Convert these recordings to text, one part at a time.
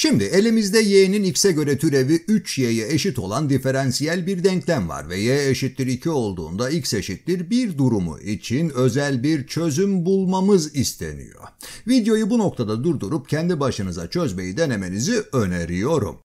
Şimdi elimizde y'nin x'e göre türevi 3y'ye eşit olan diferansiyel bir denklem var ve y eşittir 2 olduğunda x eşittir 1 durumu için özel bir çözüm bulmamız isteniyor. Videoyu bu noktada durdurup kendi başınıza çözmeyi denemenizi öneriyorum.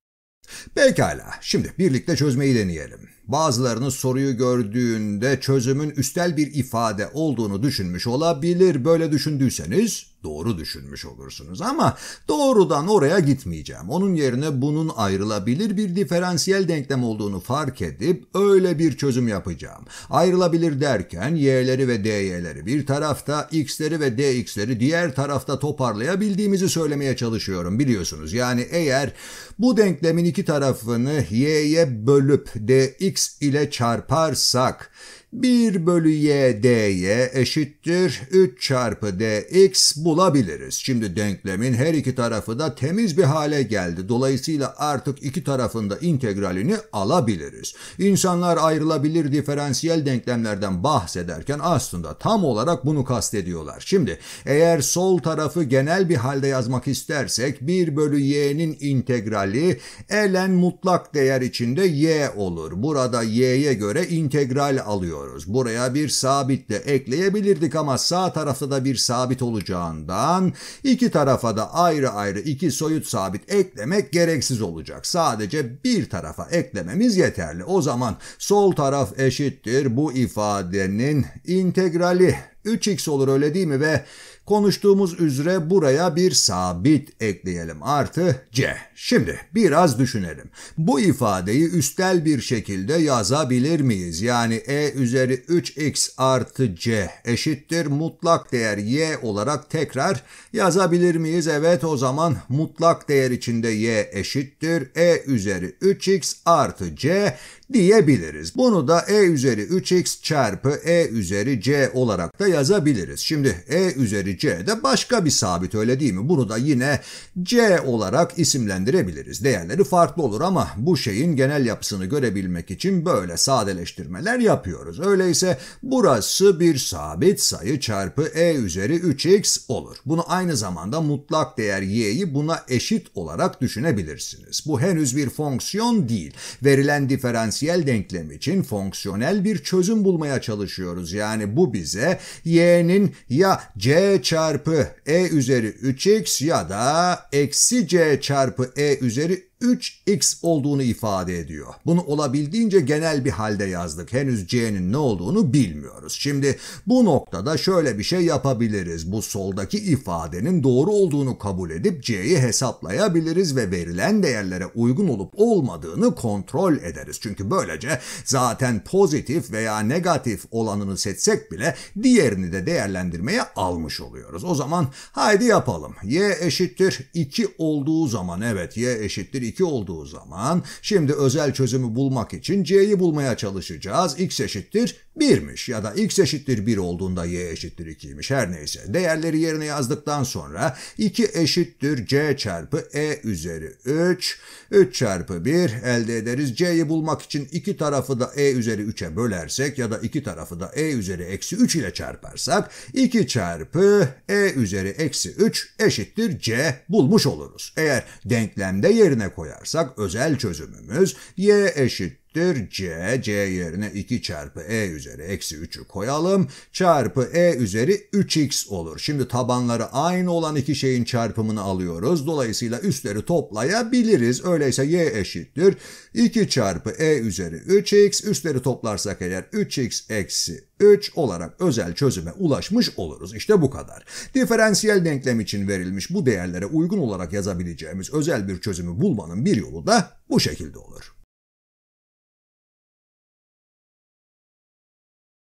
Pekala, şimdi birlikte çözmeyi deneyelim. Bazılarınız soruyu gördüğünde çözümün üstel bir ifade olduğunu düşünmüş olabilir. Böyle düşündüyseniz doğru düşünmüş olursunuz ama doğrudan oraya gitmeyeceğim. Onun yerine bunun ayrılabilir bir diferansiyel denklem olduğunu fark edip öyle bir çözüm yapacağım. Ayrılabilir derken y'leri ve dy'leri bir tarafta, x'leri ve dx'leri diğer tarafta toparlayabildiğimizi söylemeye çalışıyorum biliyorsunuz. Yani eğer bu denklemin iki tarafını y'ye bölüp dx ile çarparsak 1 bölü y d'ye eşittir 3 çarpı dx bulabiliriz. Şimdi denklemin her iki tarafı da temiz bir hale geldi. Dolayısıyla artık iki tarafında integralini alabiliriz. İnsanlar ayrılabilir diferansiyel denklemlerden bahsederken aslında tam olarak bunu kastediyorlar. Şimdi eğer sol tarafı genel bir halde yazmak istersek 1 bölü y'nin integrali ln mutlak değer içinde y olur. Burada y'ye göre integral alıyor diyoruz. Buraya bir sabit de ekleyebilirdik ama sağ tarafta da bir sabit olacağından iki tarafa da ayrı ayrı iki soyut sabit eklemek gereksiz olacak. Sadece bir tarafa eklememiz yeterli. O zaman sol taraf eşittir bu ifadenin integrali 3x olur öyle değil mi ve konuştuğumuz üzere buraya bir sabit ekleyelim artı c. Şimdi biraz düşünelim. Bu ifadeyi üstel bir şekilde yazabilir miyiz? Yani e üzeri 3x artı c eşittir mutlak değer y olarak tekrar yazabilir miyiz? Evet o zaman mutlak değer içinde y eşittir e üzeri 3x artı c diyebiliriz. Bunu da e üzeri 3x çarpı e üzeri c olarak da yazabiliriz. Şimdi e üzeri c de başka bir sabit öyle değil mi? Bunu da yine c olarak isimlendirebiliriz. Değerleri farklı olur ama bu şeyin genel yapısını görebilmek için böyle sadeleştirmeler yapıyoruz. Öyleyse burası bir sabit sayı çarpı e üzeri 3x olur. Bunu aynı zamanda mutlak değer y'yi buna eşit olarak düşünebilirsiniz. Bu henüz bir fonksiyon değil. Verilen diferansiyel diferansiyel denklem için fonksiyonel bir çözüm bulmaya çalışıyoruz. Yani bu bize y'nin ya c çarpı e üzeri 3x ya da eksi c çarpı e üzeri 3x olduğunu ifade ediyor. Bunu olabildiğince genel bir halde yazdık. Henüz c'nin ne olduğunu bilmiyoruz. Şimdi bu noktada şöyle bir şey yapabiliriz. Bu soldaki ifadenin doğru olduğunu kabul edip c'yi hesaplayabiliriz ve verilen değerlere uygun olup olmadığını kontrol ederiz. Çünkü böylece zaten pozitif veya negatif olanını seçsek bile diğerini de değerlendirmeye almış oluyoruz. O zaman haydi yapalım. y eşittir 2 olduğu zaman evet y eşittir 2 2 olduğu zaman şimdi özel çözümü bulmak için C'yi bulmaya çalışacağız. X eşittir 1'miş ya da X eşittir 1 olduğunda Y eşittir 2'ymiş her neyse. Değerleri yerine yazdıktan sonra 2 eşittir C çarpı E üzeri 3. 3 çarpı 1 elde ederiz. C'yi bulmak için iki tarafı da E üzeri 3'e bölersek ya da iki tarafı da E üzeri eksi 3 ile çarparsak 2 çarpı E üzeri eksi 3 eşittir C bulmuş oluruz. Eğer denklemde yerine koyarsak özel çözümümüz y eşittir eşittir c. c yerine 2 çarpı e üzeri eksi 3'ü koyalım. Çarpı e üzeri 3x olur. Şimdi tabanları aynı olan iki şeyin çarpımını alıyoruz. Dolayısıyla üstleri toplayabiliriz. Öyleyse y eşittir 2 çarpı e üzeri 3x. Üstleri toplarsak eğer 3x eksi 3 olarak özel çözüme ulaşmış oluruz. İşte bu kadar. Diferansiyel denklem için verilmiş bu değerlere uygun olarak yazabileceğimiz özel bir çözümü bulmanın bir yolu da bu şekilde olur.